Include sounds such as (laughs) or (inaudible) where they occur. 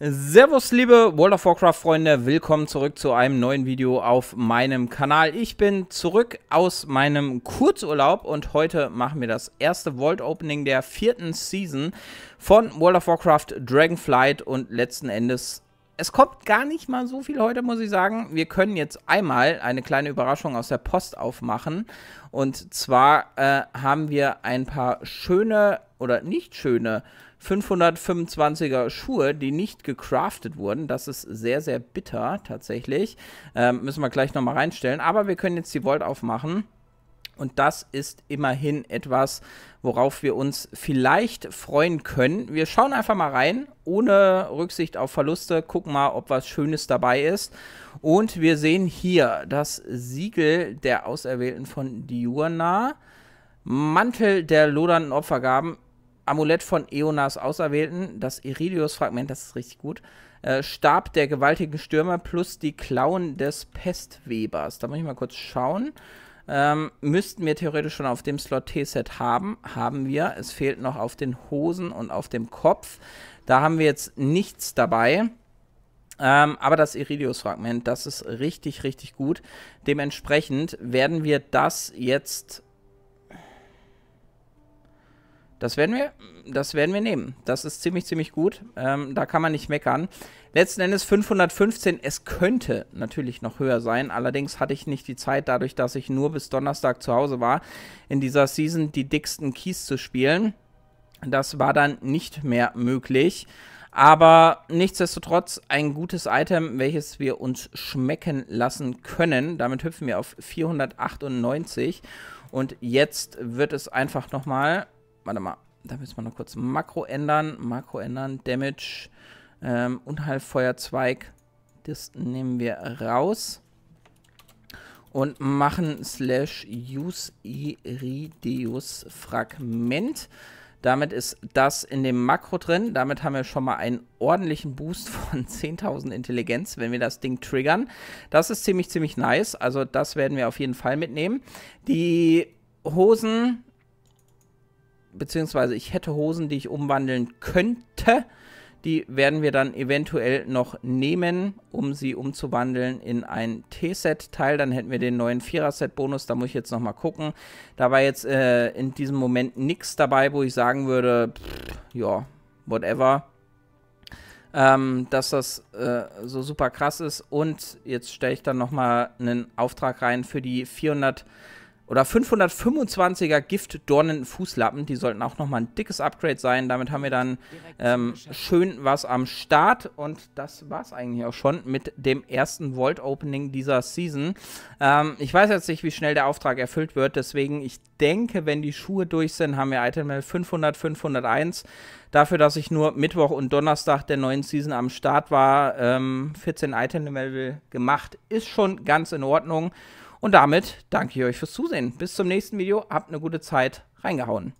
Servus liebe World of Warcraft Freunde, willkommen zurück zu einem neuen Video auf meinem Kanal. Ich bin zurück aus meinem Kurzurlaub und heute machen wir das erste Vault Opening der vierten Season von World of Warcraft Dragonflight und letzten Endes es kommt gar nicht mal so viel heute, muss ich sagen. Wir können jetzt einmal eine kleine Überraschung aus der Post aufmachen. Und zwar äh, haben wir ein paar schöne oder nicht schöne 525er Schuhe, die nicht gecraftet wurden. Das ist sehr, sehr bitter tatsächlich. Ähm, müssen wir gleich nochmal reinstellen. Aber wir können jetzt die Volt aufmachen. Und das ist immerhin etwas, worauf wir uns vielleicht freuen können. Wir schauen einfach mal rein, ohne Rücksicht auf Verluste, gucken mal, ob was Schönes dabei ist. Und wir sehen hier das Siegel der Auserwählten von Diurna, Mantel der lodernden Opfergaben, Amulett von Eonas Auserwählten, das Iridius-Fragment, das ist richtig gut, äh, Stab der gewaltigen Stürmer plus die Klauen des Pestwebers. Da muss ich mal kurz schauen. Ähm, müssten wir theoretisch schon auf dem Slot T-Set haben. Haben wir. Es fehlt noch auf den Hosen und auf dem Kopf. Da haben wir jetzt nichts dabei. Ähm, aber das Iridius-Fragment, das ist richtig, richtig gut. Dementsprechend werden wir das jetzt das werden wir, das werden wir nehmen. Das ist ziemlich, ziemlich gut. Ähm, da kann man nicht meckern. Letzten Endes 515. Es könnte natürlich noch höher sein. Allerdings hatte ich nicht die Zeit, dadurch, dass ich nur bis Donnerstag zu Hause war, in dieser Season die dicksten Keys zu spielen. Das war dann nicht mehr möglich. Aber nichtsdestotrotz ein gutes Item, welches wir uns schmecken lassen können. Damit hüpfen wir auf 498. Und jetzt wird es einfach nochmal warte mal. Da müssen wir noch kurz Makro ändern. Makro ändern, Damage, ähm, Unheilfeuerzweig. Halt das nehmen wir raus. Und machen slash use Iridius Fragment. Damit ist das in dem Makro drin. Damit haben wir schon mal einen ordentlichen Boost (laughs) von 10.000 Intelligenz, wenn wir das Ding triggern. Das ist ziemlich, ziemlich nice. Also das werden wir auf jeden Fall mitnehmen. Die Hosen beziehungsweise ich hätte Hosen, die ich umwandeln könnte. Die werden wir dann eventuell noch nehmen, um sie umzuwandeln in ein T-Set-Teil. Dann hätten wir den neuen Vierer-Set-Bonus. Da muss ich jetzt nochmal gucken. Da war jetzt äh, in diesem Moment nichts dabei, wo ich sagen würde, ja, whatever. Ähm, dass das äh, so super krass ist. Und jetzt stelle ich dann nochmal einen Auftrag rein für die 400 oder 525er Giftdornen-Fußlappen. Die sollten auch nochmal ein dickes Upgrade sein. Damit haben wir dann ähm, schön was am Start. Und das war's eigentlich auch schon mit dem ersten Vault-Opening dieser Season. Ähm, ich weiß jetzt nicht, wie schnell der Auftrag erfüllt wird. Deswegen, ich denke, wenn die Schuhe durch sind, haben wir Item 500, 501. Dafür, dass ich nur Mittwoch und Donnerstag der neuen Season am Start war, ähm, 14 Item Level gemacht, ist schon ganz in Ordnung. Und damit danke ich euch fürs Zusehen. Bis zum nächsten Video. Habt eine gute Zeit. Reingehauen.